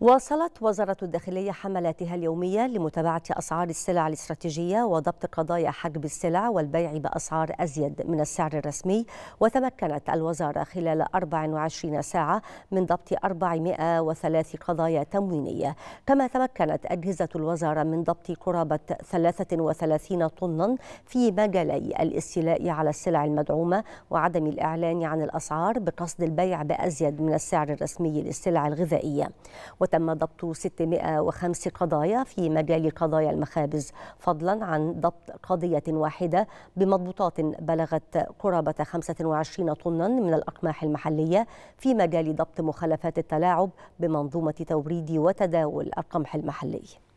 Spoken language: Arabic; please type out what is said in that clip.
واصلت وزارة الداخلية حملاتها اليومية لمتابعة أسعار السلع الاستراتيجية وضبط قضايا حجب السلع والبيع بأسعار أزيد من السعر الرسمي وتمكنت الوزارة خلال 24 ساعة من ضبط 403 قضايا تموينية كما تمكنت أجهزة الوزارة من ضبط قرابة 33 طنا في مجالي الاستيلاء على السلع المدعومة وعدم الإعلان عن الأسعار بقصد البيع بأزيد من السعر الرسمي للسلع الغذائية وتم ضبط 605 قضايا في مجال قضايا المخابز فضلا عن ضبط قضية واحدة بمضبوطات بلغت قرابة 25 طنا من الأقماح المحلية في مجال ضبط مخالفات التلاعب بمنظومة توريد وتداول القمح المحلي